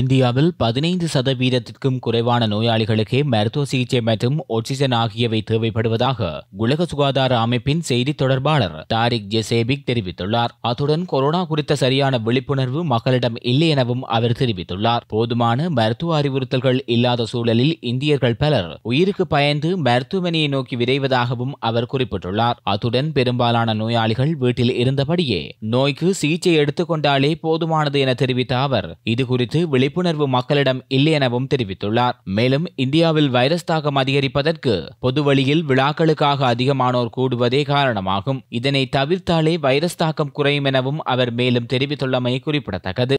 இந்தியாவில் பதினைந்து சதவீதத்திற்கும் குறைவான நோயாளிகளுக்கே மருத்துவ சிகிச்சை மற்றும் ஆக்சிஜன் ஆகியவை தேவைப்படுவதாக உலக சுகாதார அமைப்பின் செய்தி தொடர்பாளர் தாரிக் ஜெசேபிக் தெரிவித்துள்ளார் அத்துடன் கொரோனா குறித்த சரியான விழிப்புணர்வு மக்களிடம் இல்லை எனவும் அவர் தெரிவித்துள்ளார் போதுமான மருத்துவ அறிவுறுத்தல்கள் இல்லாத சூழலில் இந்தியர்கள் பலர் உயிருக்கு பயந்து மருத்துவமனையை நோக்கி விரைவதாகவும் அவர் குறிப்பிட்டுள்ளார் அத்துடன் பெரும்பாலான நோயாளிகள் வீட்டில் இருந்தபடியே நோய்க்கு சிகிச்சை எடுத்துக்கொண்டாலே போதுமானது என தெரிவித்த அவர் இதுகுறித்து விழிப்புணர்வு மக்களிடம் இல்லை எனவும் தெரிவித்துள்ளார் மேலும் இந்தியாவில் வைரஸ் தாக்கம் அதிகரிப்பதற்கு பொதுவழியில் விழாக்களுக்காக அதிகமானோர் கூடுவதே காரணமாகும் இதனை தவிர்த்தாலே வைரஸ் தாக்கம் குறையும் எனவும் அவர் மேலும் தெரிவித்துள்ளமை குறிப்பிடத்தக்கது